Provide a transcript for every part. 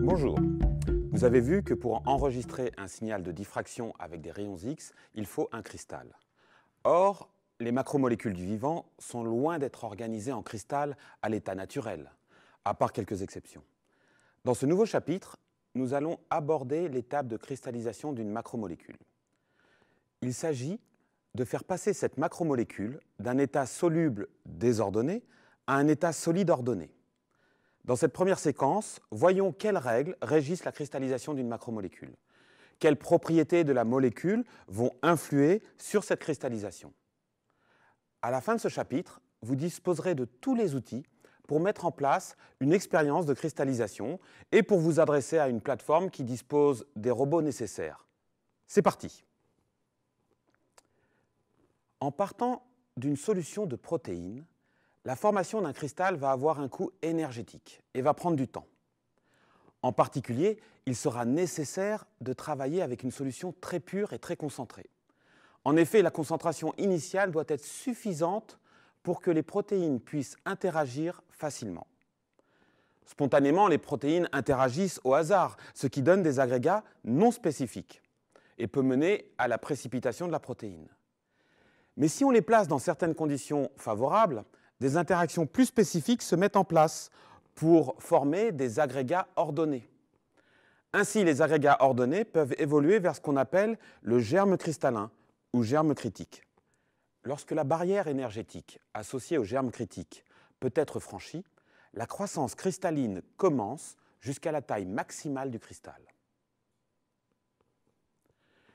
Bonjour. Vous avez vu que pour enregistrer un signal de diffraction avec des rayons X, il faut un cristal. Or, les macromolécules du vivant sont loin d'être organisées en cristal à l'état naturel, à part quelques exceptions. Dans ce nouveau chapitre, nous allons aborder l'étape de cristallisation d'une macromolécule. Il s'agit de faire passer cette macromolécule d'un état soluble désordonné à un état solide ordonné. Dans cette première séquence, voyons quelles règles régissent la cristallisation d'une macromolécule. Quelles propriétés de la molécule vont influer sur cette cristallisation. À la fin de ce chapitre, vous disposerez de tous les outils pour mettre en place une expérience de cristallisation et pour vous adresser à une plateforme qui dispose des robots nécessaires. C'est parti en partant d'une solution de protéines, la formation d'un cristal va avoir un coût énergétique et va prendre du temps. En particulier, il sera nécessaire de travailler avec une solution très pure et très concentrée. En effet, la concentration initiale doit être suffisante pour que les protéines puissent interagir facilement. Spontanément, les protéines interagissent au hasard, ce qui donne des agrégats non spécifiques et peut mener à la précipitation de la protéine. Mais si on les place dans certaines conditions favorables, des interactions plus spécifiques se mettent en place pour former des agrégats ordonnés. Ainsi, les agrégats ordonnés peuvent évoluer vers ce qu'on appelle le germe cristallin ou germe critique. Lorsque la barrière énergétique associée au germe critique peut être franchie, la croissance cristalline commence jusqu'à la taille maximale du cristal.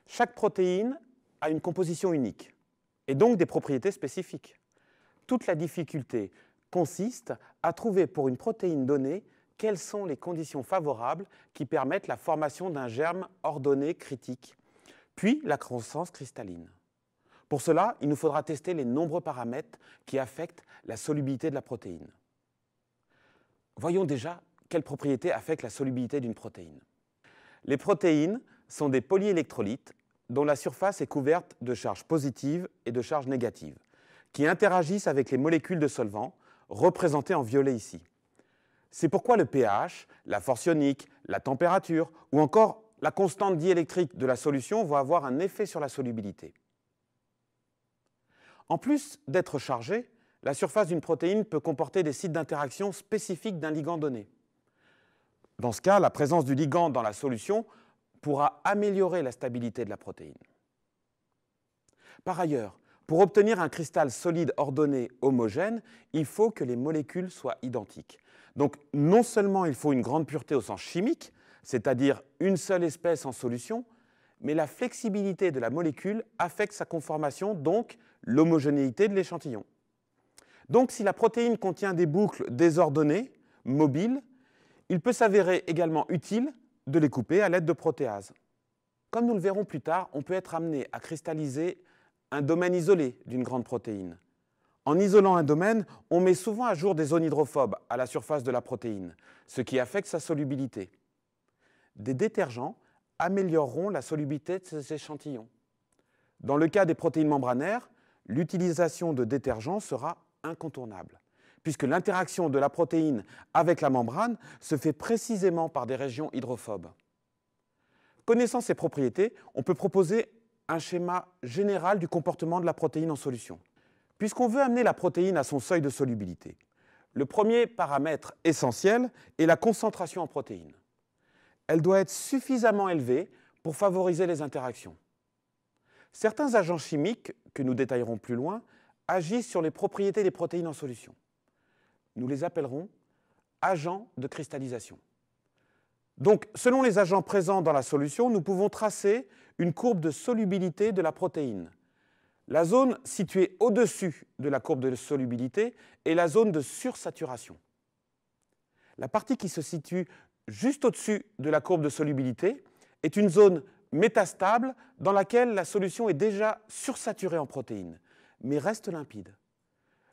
Chaque protéine a une composition unique et donc des propriétés spécifiques. Toute la difficulté consiste à trouver pour une protéine donnée quelles sont les conditions favorables qui permettent la formation d'un germe ordonné critique, puis la croissance cristalline. Pour cela, il nous faudra tester les nombreux paramètres qui affectent la solubilité de la protéine. Voyons déjà quelles propriétés affectent la solubilité d'une protéine. Les protéines sont des polyélectrolytes dont la surface est couverte de charges positives et de charges négatives, qui interagissent avec les molécules de solvant, représentées en violet ici. C'est pourquoi le pH, la force ionique, la température ou encore la constante diélectrique de la solution vont avoir un effet sur la solubilité. En plus d'être chargée, la surface d'une protéine peut comporter des sites d'interaction spécifiques d'un ligand donné. Dans ce cas, la présence du ligand dans la solution pourra améliorer la stabilité de la protéine. Par ailleurs, pour obtenir un cristal solide ordonné homogène, il faut que les molécules soient identiques. Donc non seulement il faut une grande pureté au sens chimique, c'est-à-dire une seule espèce en solution, mais la flexibilité de la molécule affecte sa conformation, donc l'homogénéité de l'échantillon. Donc si la protéine contient des boucles désordonnées, mobiles, il peut s'avérer également utile de les couper à l'aide de protéases. Comme nous le verrons plus tard, on peut être amené à cristalliser un domaine isolé d'une grande protéine. En isolant un domaine, on met souvent à jour des zones hydrophobes à la surface de la protéine, ce qui affecte sa solubilité. Des détergents amélioreront la solubilité de ces échantillons. Dans le cas des protéines membranaires, l'utilisation de détergents sera incontournable puisque l'interaction de la protéine avec la membrane se fait précisément par des régions hydrophobes. Connaissant ces propriétés, on peut proposer un schéma général du comportement de la protéine en solution. Puisqu'on veut amener la protéine à son seuil de solubilité, le premier paramètre essentiel est la concentration en protéines. Elle doit être suffisamment élevée pour favoriser les interactions. Certains agents chimiques, que nous détaillerons plus loin, agissent sur les propriétés des protéines en solution nous les appellerons agents de cristallisation. Donc, selon les agents présents dans la solution, nous pouvons tracer une courbe de solubilité de la protéine. La zone située au-dessus de la courbe de solubilité est la zone de sursaturation. La partie qui se situe juste au-dessus de la courbe de solubilité est une zone métastable dans laquelle la solution est déjà sursaturée en protéines, mais reste limpide.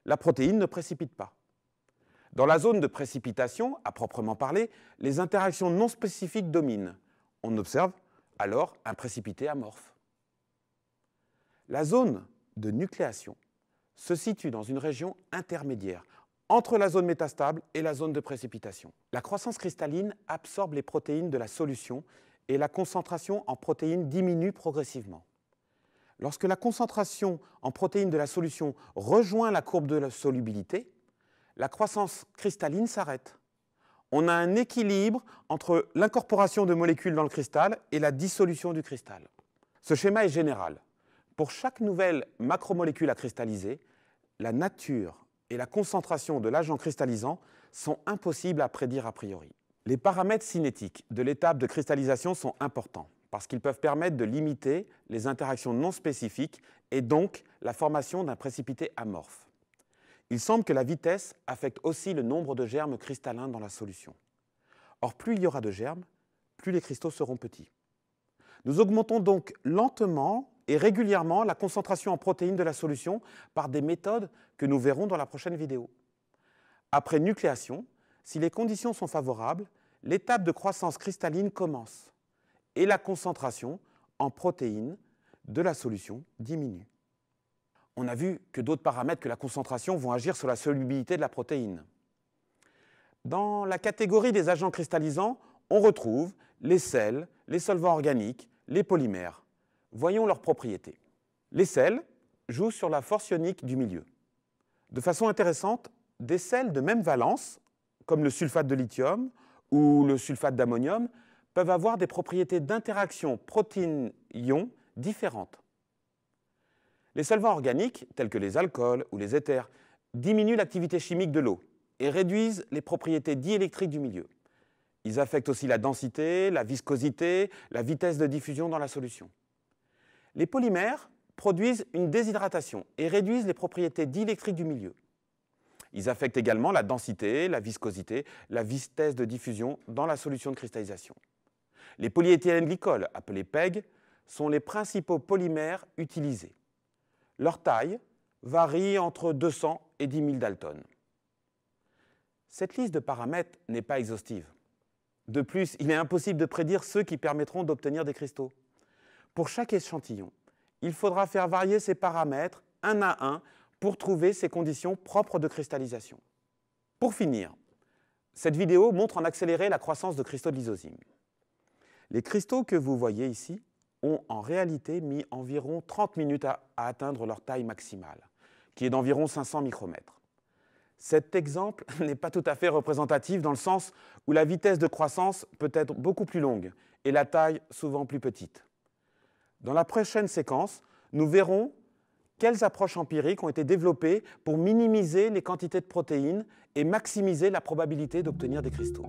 La protéine ne précipite pas. Dans la zone de précipitation, à proprement parler, les interactions non spécifiques dominent. On observe alors un précipité amorphe. La zone de nucléation se situe dans une région intermédiaire entre la zone métastable et la zone de précipitation. La croissance cristalline absorbe les protéines de la solution et la concentration en protéines diminue progressivement. Lorsque la concentration en protéines de la solution rejoint la courbe de la solubilité, la croissance cristalline s'arrête. On a un équilibre entre l'incorporation de molécules dans le cristal et la dissolution du cristal. Ce schéma est général. Pour chaque nouvelle macromolécule à cristalliser, la nature et la concentration de l'agent cristallisant sont impossibles à prédire a priori. Les paramètres cinétiques de l'étape de cristallisation sont importants parce qu'ils peuvent permettre de limiter les interactions non spécifiques et donc la formation d'un précipité amorphe. Il semble que la vitesse affecte aussi le nombre de germes cristallins dans la solution. Or, plus il y aura de germes, plus les cristaux seront petits. Nous augmentons donc lentement et régulièrement la concentration en protéines de la solution par des méthodes que nous verrons dans la prochaine vidéo. Après nucléation, si les conditions sont favorables, l'étape de croissance cristalline commence et la concentration en protéines de la solution diminue on a vu que d'autres paramètres que la concentration vont agir sur la solubilité de la protéine. Dans la catégorie des agents cristallisants, on retrouve les sels, les solvants organiques, les polymères. Voyons leurs propriétés. Les sels jouent sur la force ionique du milieu. De façon intéressante, des sels de même valence, comme le sulfate de lithium ou le sulfate d'ammonium, peuvent avoir des propriétés d'interaction protéine-ion différentes. Les solvants organiques, tels que les alcools ou les éthers, diminuent l'activité chimique de l'eau et réduisent les propriétés diélectriques du milieu. Ils affectent aussi la densité, la viscosité, la vitesse de diffusion dans la solution. Les polymères produisent une déshydratation et réduisent les propriétés diélectriques du milieu. Ils affectent également la densité, la viscosité, la vitesse de diffusion dans la solution de cristallisation. Les polyéthylènes glycols, appelés PEG, sont les principaux polymères utilisés. Leur taille varie entre 200 et 10 000 daltons. Cette liste de paramètres n'est pas exhaustive. De plus, il est impossible de prédire ceux qui permettront d'obtenir des cristaux. Pour chaque échantillon, il faudra faire varier ces paramètres un à un pour trouver ces conditions propres de cristallisation. Pour finir, cette vidéo montre en accéléré la croissance de cristaux de Les cristaux que vous voyez ici ont en réalité mis environ 30 minutes à, atteindre leur taille maximale, qui est d'environ 500 micromètres. Cet exemple n'est pas tout à fait représentatif dans le sens où la vitesse de croissance peut être beaucoup plus longue et la taille souvent plus petite. Dans la prochaine séquence, nous verrons quelles approches empiriques ont été développées pour minimiser les quantités de protéines et maximiser la probabilité d'obtenir des cristaux.